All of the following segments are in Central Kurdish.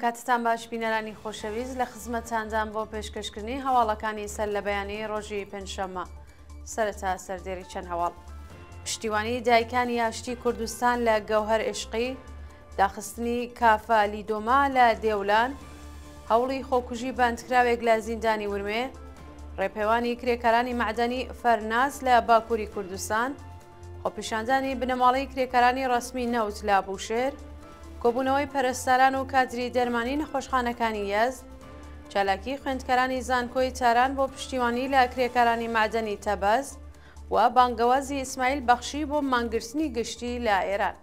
کاتتان باش بینەرانی خۆشەویست لە خزمەتاندان بۆ پێشکەشکردنی هەواڵەکانی سەر لە بەیانی ڕۆژی پێنجشەمە سەرەتا سەردێری چەند هەواڵ پشتیوانی دایکانی یاشتی کوردستان لە گەوهر عشقی داخستنی کافە لیدۆما لە دێولان هەوڵی خۆکوژی بەندکراوێک لە زیندانی ورمێ ڕێپەیوانی کرێکارانی معدەنی فەرناس لە باکووری کوردستان خۆپیشاندانی بنەماڵی کرێکارانی ڕسمی نەوت لا بوشێر و کۆبوونەوەی پەرستاران و کادری دەرمانی نەخۆشخانەکانی یەزد چالاکی خوێندکارانی زانکۆی تاران بۆ پشتیوانی لە کرێکارانی مادەنی تەبەز و بانگەوازی ئیسماعیل بەخشی بۆ مانگرتنی گشتی لە ئێران.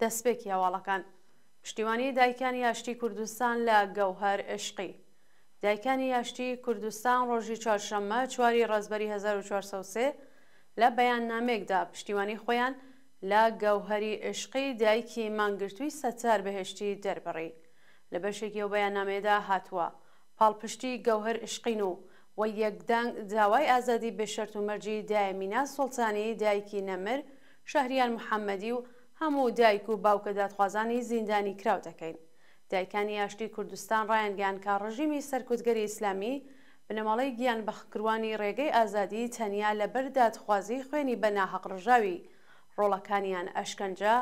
دەستپێکی هەواڵەکان پشتیوانی دایکانی یاشتی کوردستان لە گەوهر عشقی. دایکانی یاشتی کوردستان ڕۆژی چوارشەممە چواری ڕزبەری 1940 لە بەیان نامێکدا پشتیوانی خۆیان لە گەوهری عشقی دایکی مانگرتووی سەچار بەهێشتی دەربڕی لە بەشێکی و بەیان نامێدا هاتووە پاڵپشتی گەوهر عشقین و و یەکدانگ داوای ئازادی بشەرت و مەرجی دایمینا سڵسانی دایکی نەمر شەهریان محەممەدی و هەموو دایک و باوکە دادخوازانی زیندانی کراوتەکەین دایکانی یاشتی کوردستان ڕایەنگیان کا ڕژیمی سەرکوتگەری ئیسلامی بنەماڵی گیان بەخکروانی ڕێگەی ئازادی تەنیا لە بەردادخوازی خوێنی بەناحەق ڕژاوی ڕۆڵەکانیان ئەشکەنجە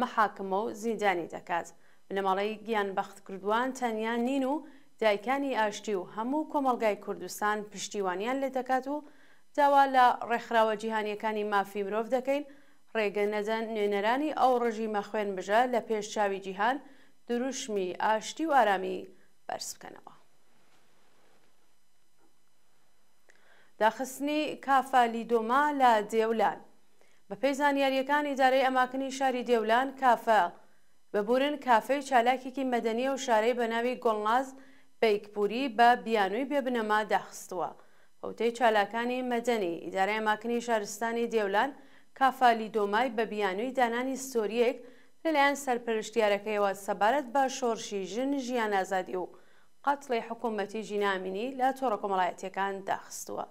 مەحاکمە و زیندانی دەکات بنەماڵی گیان بەخت کردووان تەنیا نین و دایکانی ئاشتی و هەموو کۆمەلگای کوردستان پشتیوانیان لێ دەکات و داوا لە ڕێکخراوە جیهانیەکانی مافی مرۆڤ دەکەین ڕێگە نەدەن نوێنەرانی ئەو ڕژی مەخوێن بژە لە پێش چاوی جیهان و دروشمی ئاشتی و ئارامی بەرز بکەنەوە. داخستنی کافالی دۆما لە دێولان بە پێی زانیاریەکانی دارەی ئەماکنی شاری دێولان کافە بەبورن کافەی چالاکێکی مەدەنیە و شارەی بەناوی گۆڵناز بیکپوری بە بیانووی بێبنەما داخستووە ئەوتەی چالاکانی مەدەنی ئیدارای ئەماکنی شارستانی دێولان کافالی دۆمای بە بیانووی دانانی سۆریەک لەلایەن سەرپەرشتیارەکەیەوە سەبارەت بە شۆڕشی ژن ژیان ئازادی و قەتڵی حکوومەتی ژینامینی لە تۆڕە کۆمەڵایەتەکان داخستووە.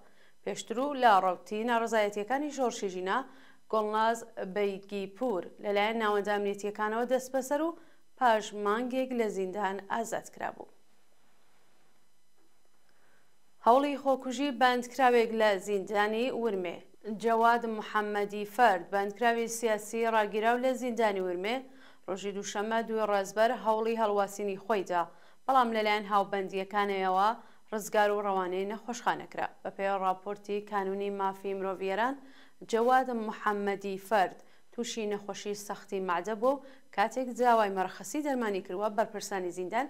پێشتر و لە ڕەوتی ناڕزایەتیەکانی شۆڕشی ژینا گۆڵناز بەیگی پور لەلایەن ناوەندامنێتیەکانەوە دەست بەسەر و پاش مانگێک لە زیندان ئازاد کرابوو. هەوڵی خۆکوژی بەندکراوێک لە زیندانی ورمێ جەواد محەممەدی فەرد بەندکراوی سیاسی ڕاگیرا و لە زیندانی ورمێ ڕۆژی دووشەمە دوێ ڕێزبەر هەوڵی هەڵواسینی خۆیدا بەڵام لەلایەن هاوبندیەکانەوە ڕزگار و ڕەوانەی نەخۆشخانەکرا بە پێی راپۆرتی کانونی مافی مرۆڤێران جەواد محەممەدی فەرد تووشی نەخۆشی سەختی مادە بوو کاتێک جاوای مەرخەسی دەرمانی کردووە بەرپرسانی زیندان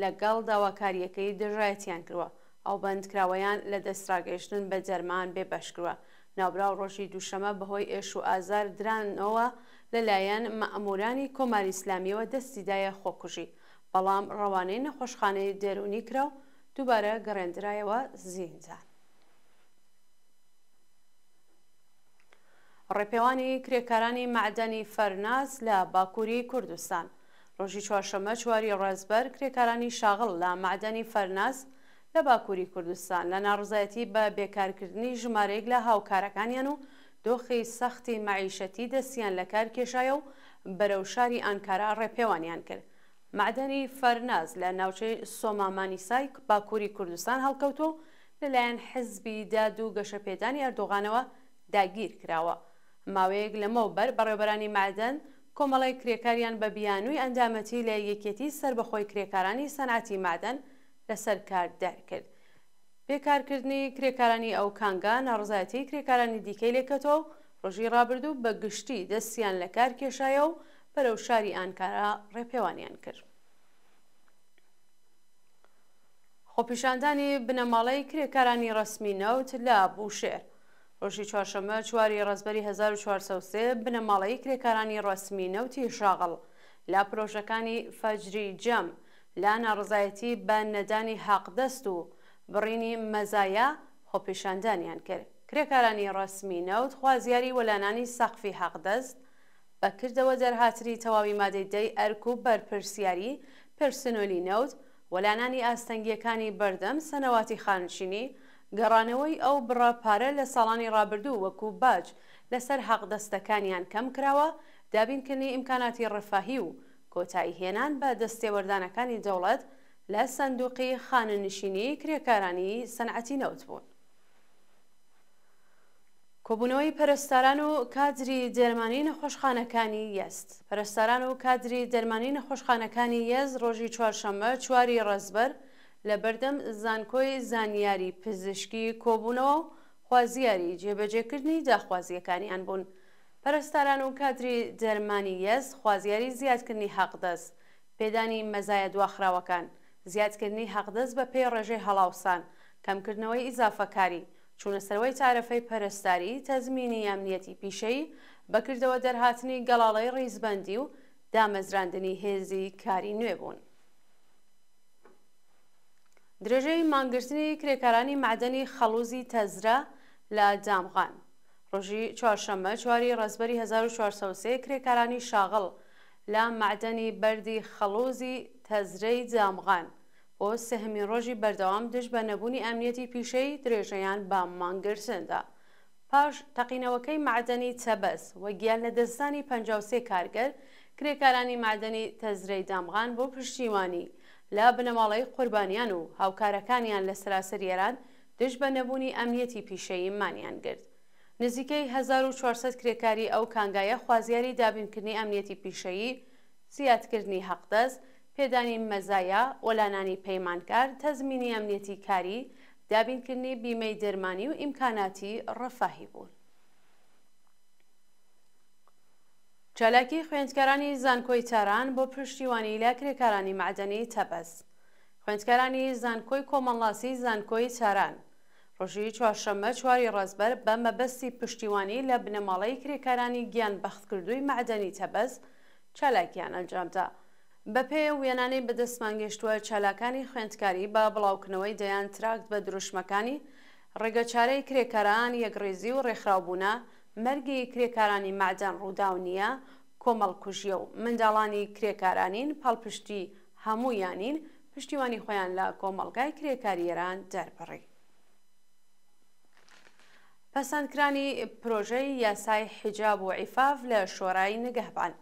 لەگەڵ داواکاریەکەی دژایەتیان کردووە ئەو بەندکراوەیان لە دەستراگەیشتن بە جەرمان بێ بەشکووە ناوبراو ڕۆژی دووشەمە بەهۆی ئێش و ئازار درانەوە لەلایەن مەمورانی کۆماری ئسلامیەوە دەستیدایە خۆکوژی بەڵام ڕەوانەی نەخۆشخانەی دەرونی کراو دووبارە گەڕێنرایەوە زیینجان. ڕێپێوانی کرێکارانی معدەنی فەرناس لە باکووری کوردستان ڕۆژی چوارشەمە چواری ڕێزبەر کرێکارانی شاغڵ لە معدەنی فەرناس لە باکووری کوردستان لە ناڕزایەتی بە بێکارکردنی ژمارەیەک لە هاوکارەکانیان و دۆخی سەختی معیشەتی دەستیان لە کار کێشایە و بەرەو شاری ئانکارا ڕێپێوانیان کرد. معدەنی فەرناز لە ناوچەی سۆمامانیسای باکووری کوردستان هەڵکەوتۆ لەلایەن حزبی داد و گەشەپێدانی ئەردۆغانەوە داگیر کراوە. ماوەیەک لەمەوبەر بەڕێبەرانی معدەن کۆمەڵی کرێکاریان بە بیانووی ئەندامەتی لە یەکێتی سربەخۆی کرێکارانی سەناتی مادەن، لەسەر کار دەرکرد. پێکارکردنی کرێکارانی ئەو کانگا ناڕزایەتی کرێکارانی دیکەی لێکەتەوە و ڕۆژی ڕابردوو بە گشتی دەستیان لە کار کێشایە و بەرەو شاری ئانکارا ڕێپێوانیان کرد. خۆپیشاندانی بنەماڵەی کرێکارانی ڕسمی نەوت لە بوشێر. ڕۆژی چوارشەمە چواری ڕزبەری 1940 بنەماڵەی کرێکارانی ڕسمی نەوتی شاغڵ لا پرۆژەکانی فەجری جەم، لا ناڕزایەتی بە نەدانی حەقدەست و بڕینی مەزایە خۆپیشاندانیان کرد کرێکارانی ڕسمی نەوت خوازیاری وەلانانی سەقفی حەقدەست بەکردەوە دەرهاتری تەواوی مادەیدەی ئەرک و بەرپرسیاری پرسنۆلی نەوت وەلانانی ئاستەنگیەکانی بەردەم سەنەواتی خانشینی گەڕانەوەی ئەو بڕە پارە لە ساڵانی ڕابردوو وەکو باج لەسەر حەقدەستەکانیان کەم کراوە دابینکردنی ئیمکاناتی ڕفاهی و کۆتایی هێنان بە دەستێوەردانەکانی دەوڵەت لە سندوقی خاننشینی کرێکارانی سەنعەتی نەوت بوون. کۆبوونەوەی پەرستاران و کادری دەرمانی نەخۆشخانەکانی یست. پەرستاران و کادری دەرمانی نەخۆشخانەکانی یەز ڕۆژی چوارشەممە چواری ڕزبەر لە بەردەم زانکۆی زانیاری پزیشکی کۆبوونەوە و خوازیاری جێبەجێکردنی داخوازیەکانیان بوون. پەرستاران و کادری دەرمانی یەس خوازیاری زیادکردنی حەقدەست پێدانی مەزایە دواخراوەکان زیادکردنی حەقدەست بە پێی ڕێژەی هەڵاوسان کەمکردنەوەی ئیزافەکاری چوونەسەرەوەی تارەفەی پەرستاری تەزمینی یامنیەتی پیشەی بەکردەوە دەرهاتنی گەڵاڵی ڕیزبندی و دامەزراندنی هێزی کاری نوێبوون. درێژەی مانگرتنی کرێکارانی معدەنی خەڵوزی تەزرە لە دامغان. ڕۆژی چوارشەممە چواری ڕزبەری 1940 کرێکارانی شاغڵ لە معدەنی بەری خەڵۆزی تەزرەی جامغان بۆ سەهمین ڕۆژی بەردەوام دشت بە نەبوونی ئەمنیەتی پیشەی درێژەیان با مانگرسندا. پاش تەقینەوەکەی معدەنی چەبەس وە گیان لە دەستانی 53 کارگەر کرێکارانی معدەنی تەزرەی دامغان بۆ پشتیوانی لە بنەماڵی قوربانیان و هاوکارەکانیان لە سراسەر ئێران دشت بە نەبوونی ئەمنیەتی پیشەیی مانیان گرت. نزیکەی 1400 کرێکاری ئەو کانگایە خوازیاری دابینکردنی ئەمنیەتی پیشەیی زیادکردنی هەقدەست پێدانی مەزایە وەلانانی پەیمانکار تەزمینی ئەمنیەتی کاری دابینکردنی بیمەی دەرمانی و ئیمکاناتی ڕەفاهی بوون. چالاکی خوێندکارانی زانکۆی تاران بۆ پشتیوانی لە کرێکارانی معدەنی تەبەست. خوێندکارانی زانکۆی کۆمەڵاسی زانکۆی تاران ڕۆژی چوارشەممە چواری ڕزبەر بە مەبەستی پشتیوانی لە بنەماڵی کرێکارانی گیان بەختکردووی معدەنی تەبەز چالاکیان ئەنجامدا. بە پێی وێنانەی بەدەستمانگەشتووە چالاکانی خوێندکاری بە بڵاوکننەوەی دەیان تراکت بە دروشمەکانی ڕێگەچارەی کرێکاران یەکڕێزی و ڕێکخراوبوونا مەرگی کرێکارانی معدان ڕووداو نییە کۆمەڵکوژیە و منداڵانی کرێکارانین پاڵپشتی هەمویانین پشتیوانی خۆیان لە کۆمەلگای کرێکاریێران دەرپەڕی. پەسەندکرانی پرۆژەی یاسای حیجاب و عیفاف لە شۆرایی نگەهبان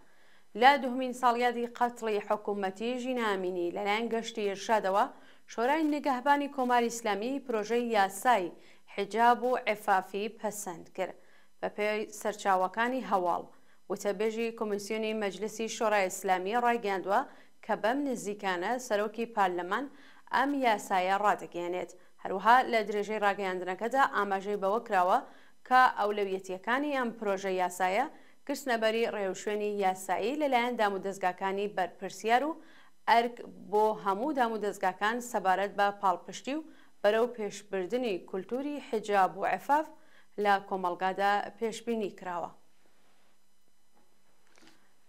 لە دوهمین ساڵیادی قەتڵی حکوومەتی ژینامینی لەلایەن گەشتی ێرشادەوە شۆرای نگەهبانی کۆماری ئسلامی پرۆژەی یاسای حجاب و عفافی پەسەند کرد بە پێی سەرچاوەکانی هەواڵ وتەبێژی کۆمیسیۆنی مەجلسی شۆڕای ئسلامی ڕایگەاندووە کە بەم نزیکانە سەرۆکی پارلەمان ئەم یاسایە ڕدەگەێنێت هەروها لە درێژەی ڕاگەیاندنەکەدا ئاماژەی بەوە کراوە کە ئەولەویەتیەکانی ئەم پرۆژە یاسایە کردنەبەری ڕێوشوێنی یاسایی لەلایەن دام و دەستگاکانی بەرپرسیار و ئەرک بۆ هەموو دام و دەستگاکان سەبارەت بە پاڵپشتی و بەرەو پێشبردننی کولتوری حجاب و عفاف لە کۆمەلگادا پێشببینی کراوە.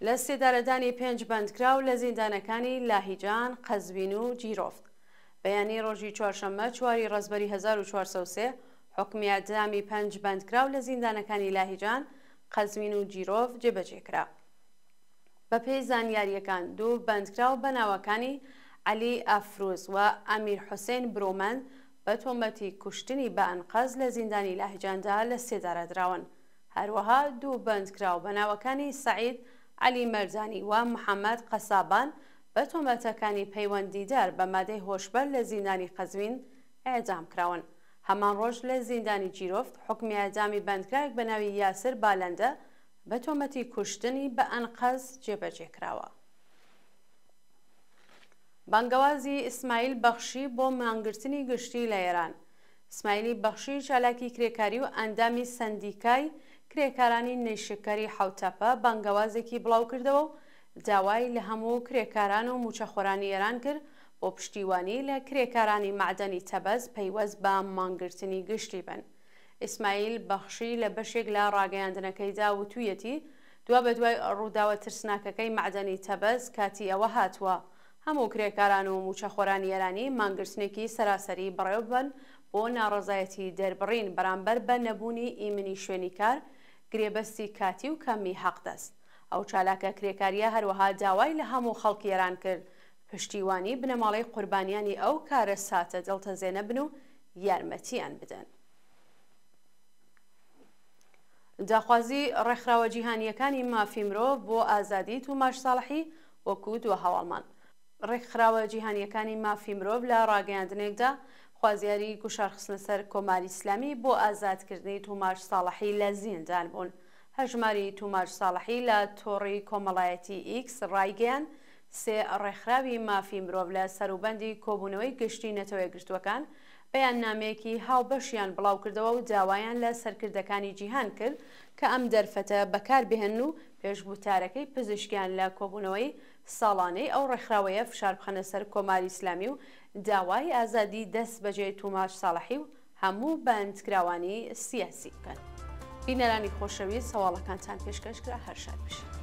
لە سێدارەدانی پێنج بندکراو لە زیندانەکانی لاهیجان قەزبین و جیرۆفت بەیانی ڕۆژی چوارشەممە چواری ڕزبەری 1940 حکمیادامی پنج بندکرااو لە زیندانەکانی لاهیجان قەزمین و جیرۆڤ جێبەجێکرا. بە پێی زانیاریەکان دوو بندکرااو بە ناوەکانی علی ئافروز و ئەمیر حوسین برۆمەند بە تۆمەتی کوشتنی بە ئەنقەز لە زیندانی لاهیجاندا لە سێدارە درراون. هەروەها دوو بندکرااو بە ناوەکانی سعید علی مەرزانی و محەممەد قەسابان، بە تۆمەتەکانی پەیوەندیدار بە مادەی هۆشبەر لە زیندانی قەزوین ئەدام کراون. هەمان ڕۆژ لە زیندانی جیرۆفت حکمی ئەدامی بەندکراک بە ناوی یاسر بالەندە بە تۆمەتی کوشتنی بە ئەنقەز جێبەجێکراوە. بەنگەوازی ئیسماعیل بەخشی بۆ مانگرتنی گشتی لە ئێران. اسماعیلی بەخشی چالاکی کرێکاری و ئەندامی سندیکای کرێکارانی نەیشکەری حوتەپە بەنگەوازێکی بڵاو کردەوە و جاوای لە هەموو کرێکاران و موچەخۆرانی ئێران کرد بۆ پشتیوانی لە کرێکارانی معدەنی تەبەز پەیوەست بە مانگرتنی گشتی بن. ئیسماعیل بەخشی لە بەشێک لە ڕاگەیاندنەکەیدا وتویەتی دوا بە دوای ڕووداوە ترسناکەکەی معدەنی تەبەز کاتی ئەوە هاتووە. هەموو کرێکاران و موچەخۆرانی ئێرانی مانگرتنێکی سەراسەری بڕێوبن بۆ ناڕزایەتی دەربڕین بەرامبەر بە نەبوونی ئیمنی شوێنی کار گرێبەستی کاتی و کەمی حەقدەست. ئەو چالاکە کرێکاریە هەروەها داوای لە هەموو خەڵکیێران کرد پشتیوانی بنەماڵی قوربانیانی ئەو کارە ساتە دڵتەزێنە بن و یارمەتیان بدەن. داخوازی ڕێکخراوە جیهانیەکانی مافی مرۆڤ بۆ ئازادی و ماشساڵحی وەکو دووە هەواڵمان. ڕێکخراوە جیهانیەکانی مافی مرۆڤ لە ڕاگەاندنێکدا خوازیاری گوشارخستنە سەر کۆماری ئسلامی بۆ ئازادکردنی توماش ساڵحی لە زیندان بوون. هەژماری توماج ساڵحی لە تۆڕی کۆمەڵایەتی ئیکس ڕایگەیان سێ ڕێکخراوی مافی مرۆڤ لە سەروبەندی کۆبوونەوەی گشتی نەتەوەی گشتوەکان بەیان نامەیەکی هاوبەشیان بڵاو کردەوە و جاوایان لە سەرکردەکانی جیهان کرد کە ئەم دەرفەتە بەکار بهێن و پێشبووتارەکەی پزیشکیان لە کۆبوونەوەی ساڵانەی ئەو ڕێکخراوەیە فشار بخەنە سەر کۆماری ئسلامی و داوای ئازادی دەست بەجێ توماش ساڵحی و هەموو بەندکراوانی سیاسی بکەن. بینەرانی خۆشەوی سەواڵەکانتان پێشکەشکرا هەرشاد بشین.